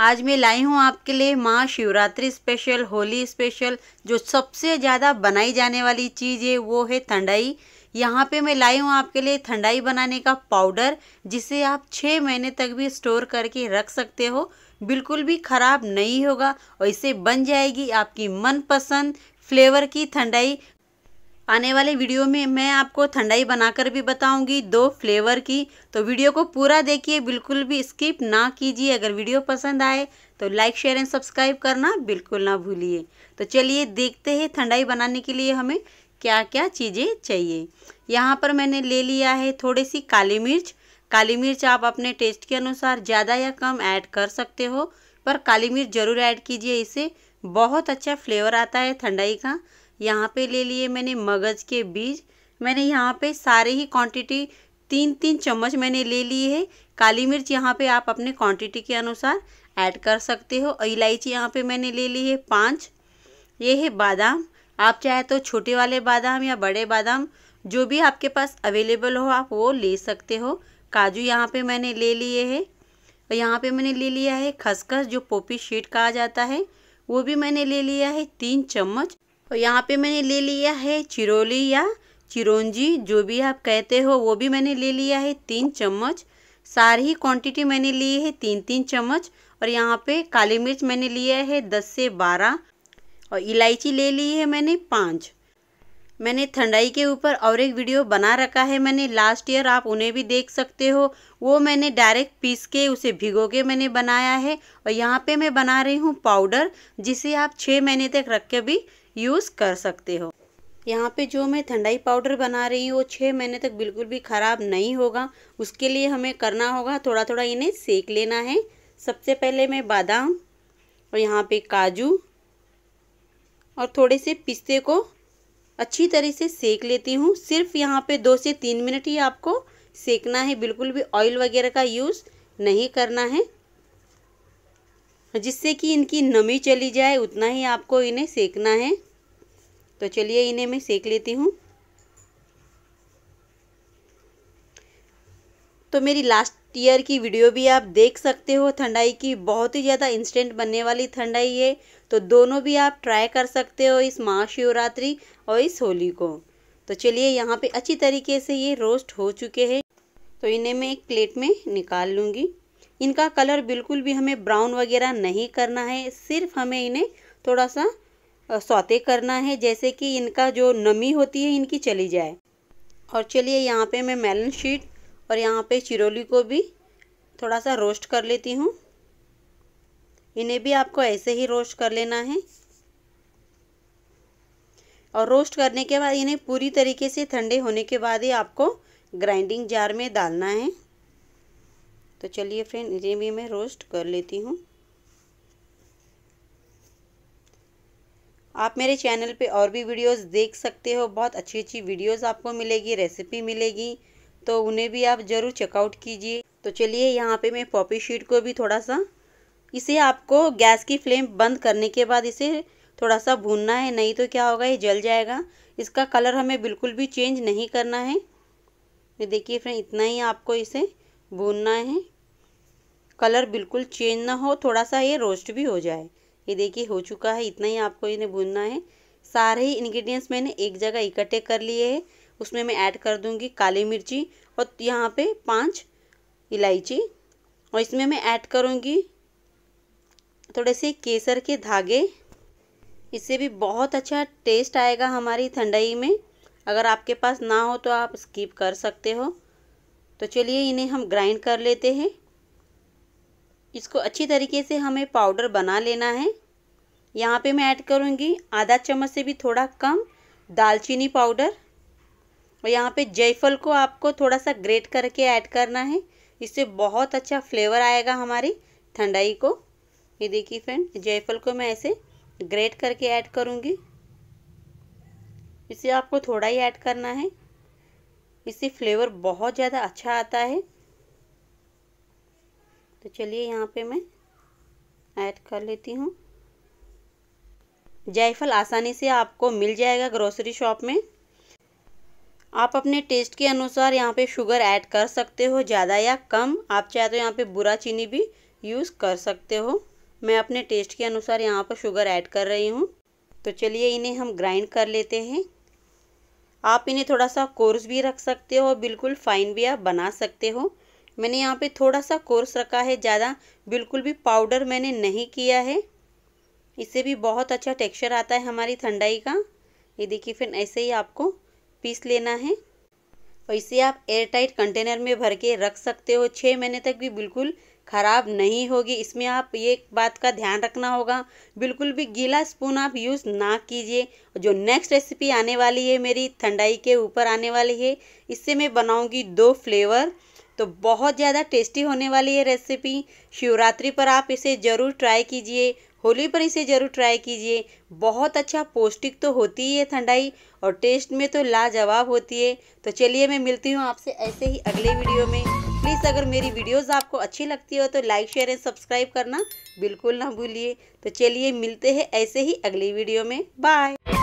आज मैं लाई हूँ आपके लिए माँ शिवरात्रि स्पेशल होली स्पेशल जो सबसे ज़्यादा बनाई जाने वाली चीज़ है वो है ठंडाई यहाँ पे मैं लाई हूँ आपके लिए ठंडाई बनाने का पाउडर जिसे आप छः महीने तक भी स्टोर करके रख सकते हो बिल्कुल भी ख़राब नहीं होगा और इसे बन जाएगी आपकी मनपसंद फ्लेवर की ठंडाई आने वाले वीडियो में मैं आपको ठंडाई बनाकर भी बताऊंगी दो फ्लेवर की तो वीडियो को पूरा देखिए बिल्कुल भी स्किप ना कीजिए अगर वीडियो पसंद आए तो लाइक शेयर एंड सब्सक्राइब करना बिल्कुल ना भूलिए तो चलिए देखते हैं ठंडाई बनाने के लिए हमें क्या क्या चीज़ें चाहिए यहाँ पर मैंने ले लिया है थोड़ी सी काली मिर्च काली मिर्च आप अपने टेस्ट के अनुसार ज़्यादा या कम ऐड कर सकते हो पर काली मिर्च ज़रूर ऐड कीजिए इसे बहुत अच्छा फ्लेवर आता है ठंडाई का यहाँ पे ले लिए मैंने मगज़ के बीज मैंने यहाँ पे सारे ही क्वांटिटी तीन तीन चम्मच मैंने ले लिए है काली मिर्च यहाँ पे आप अपने क्वांटिटी के अनुसार ऐड कर सकते हो इलायची यहाँ पे मैंने ले ली है पाँच ये है बादाम आप चाहे तो छोटे वाले बादाम या बड़े बादाम जो भी आपके पास अवेलेबल हो आप वो ले सकते हो काजू यहाँ पे मैंने ले लिए है और यहाँ पे मैंने ले लिया है खसखस जो पोपी शीट कहा जाता है वो भी मैंने ले लिया है तीन चम्मच और तो यहाँ पे मैंने ले लिया है चिरोली या चिरोंजी जो भी आप कहते हो वो भी मैंने ले लिया है तीन चम्मच सारी क्वांटिटी मैंने ली है तीन तीन चम्मच और यहाँ पे काली मिर्च मैंने लिया है दस से बारह और इलायची ले ली है मैंने पाँच मैंने ठंडाई के ऊपर और एक वीडियो बना रखा है मैंने लास्ट ईयर आप उन्हें भी देख सकते हो वो मैंने डायरेक्ट पीस के उसे भिगो के मैंने बनाया है और यहाँ पे मैं बना रही हूँ पाउडर जिसे आप छः महीने तक रख के भी यूज़ कर सकते हो यहाँ पे जो मैं ठंडाई पाउडर बना रही हूँ वो छः महीने तक बिल्कुल भी ख़राब नहीं होगा उसके लिए हमें करना होगा थोड़ा थोड़ा इन्हें सेक लेना है सबसे पहले मैं बादाम और यहाँ पे काजू और थोड़े से पिस्ते को अच्छी तरह से सेक लेती हूँ सिर्फ यहाँ पे दो से तीन मिनट ही आपको सेकना है बिल्कुल भी ऑयल वगैरह का यूज़ नहीं करना है जिससे कि इनकी नमी चली जाए उतना ही आपको इन्हें सेकना है तो चलिए इन्हें मैं सेक लेती हूँ तो मेरी लास्ट ईयर की वीडियो भी आप देख सकते हो ठंडाई की बहुत ही ज़्यादा इंस्टेंट बनने वाली ठंडाई है तो दोनों भी आप ट्राई कर सकते हो इस महाशिवरात्रि और इस होली को तो चलिए यहाँ पे अच्छी तरीके से ये रोस्ट हो चुके हैं तो इन्हें मैं एक प्लेट में निकाल लूँगी इनका कलर बिल्कुल भी हमें ब्राउन वगैरह नहीं करना है सिर्फ हमें इन्हें थोड़ा सा सौते करना है जैसे कि इनका जो नमी होती है इनकी चली जाए और चलिए यहाँ पे मैं मेलन शीट और यहाँ पे चिरोली को भी थोड़ा सा रोस्ट कर लेती हूँ इन्हें भी आपको ऐसे ही रोस्ट कर लेना है और रोस्ट करने के बाद इन्हें पूरी तरीके से ठंडे होने के बाद ही आपको ग्राइंडिंग जार में डालना है तो चलिए फ्रेंड इन्हें भी मैं रोस्ट कर लेती हूँ आप मेरे चैनल पे और भी वीडियोस देख सकते हो बहुत अच्छी अच्छी वीडियोस आपको मिलेगी रेसिपी मिलेगी तो उन्हें भी आप ज़रूर चेकआउट कीजिए तो चलिए यहाँ पे मैं पॉपी शीट को भी थोड़ा सा इसे आपको गैस की फ्लेम बंद करने के बाद इसे थोड़ा सा भूनना है नहीं तो क्या होगा ये जल जाएगा इसका कलर हमें बिल्कुल भी चेंज नहीं करना है ये देखिए फ्रेंड इतना ही आपको इसे भूनना है कलर बिल्कुल चेंज ना हो थोड़ा सा ये रोस्ट भी हो जाए ये देखिए हो चुका है इतना ही आपको इन्हें भूनना है सारे ही इन्ग्रीडियंट्स मैंने एक जगह इकट्ठे कर लिए हैं उसमें मैं ऐड कर दूंगी काली मिर्ची और यहाँ पे पांच इलायची और इसमें मैं ऐड करूँगी थोड़े से केसर के धागे इससे भी बहुत अच्छा टेस्ट आएगा हमारी ठंडाई में अगर आपके पास ना हो तो आप स्किप कर सकते हो तो चलिए इन्हें हम ग्राइंड कर लेते हैं इसको अच्छी तरीके से हमें पाउडर बना लेना है यहाँ पे मैं ऐड करूँगी आधा चम्मच से भी थोड़ा कम दालचीनी पाउडर और यहाँ पे जयफल को आपको थोड़ा सा ग्रेट करके ऐड करना है इससे बहुत अच्छा फ्लेवर आएगा हमारी ठंडाई को ये देखिए फ्रेंड जयफल को मैं ऐसे ग्रेट करके ऐड करूँगी इसे आपको थोड़ा ही ऐड करना है इससे फ्लेवर बहुत ज़्यादा अच्छा आता है तो चलिए यहाँ पे मैं ऐड कर लेती हूँ जायफल आसानी से आपको मिल जाएगा ग्रोसरी शॉप में आप अपने टेस्ट के अनुसार यहाँ पे शुगर ऐड कर सकते हो ज़्यादा या कम आप चाहे तो यहाँ पे बुरा चीनी भी यूज़ कर सकते हो मैं अपने टेस्ट के अनुसार यहाँ पर शुगर ऐड कर रही हूँ तो चलिए इन्हें हम ग्राइंड कर लेते हैं आप इन्हें थोड़ा सा कोर्स भी रख सकते हो बिल्कुल फाइन भी आप बना सकते हो मैंने यहाँ पे थोड़ा सा कोर्स रखा है ज़्यादा बिल्कुल भी पाउडर मैंने नहीं किया है इससे भी बहुत अच्छा टेक्सचर आता है हमारी ठंडाई का ये देखिए फिर ऐसे ही आपको पीस लेना है और इसे आप एयरटाइट कंटेनर में भर के रख सकते हो छः महीने तक भी बिल्कुल ख़राब नहीं होगी इसमें आप ये बात का ध्यान रखना होगा बिल्कुल भी गीला स्पून आप यूज़ ना कीजिए जो नेक्स्ट रेसिपी आने वाली है मेरी ठंडाई के ऊपर आने वाली है इससे मैं बनाऊँगी दो फ्लेवर तो बहुत ज़्यादा टेस्टी होने वाली है रेसिपी शिवरात्रि पर आप इसे ज़रूर ट्राई कीजिए होली पर इसे ज़रूर ट्राई कीजिए बहुत अच्छा पौष्टिक तो होती ही है ठंडाई और टेस्ट में तो लाजवाब होती है तो चलिए मैं मिलती हूँ आपसे ऐसे ही अगले वीडियो में प्लीज़ अगर मेरी वीडियोस आपको अच्छी लगती हो तो लाइक शेयर एंड सब्सक्राइब करना बिल्कुल ना भूलिए तो चलिए मिलते हैं ऐसे ही अगली वीडियो में बाय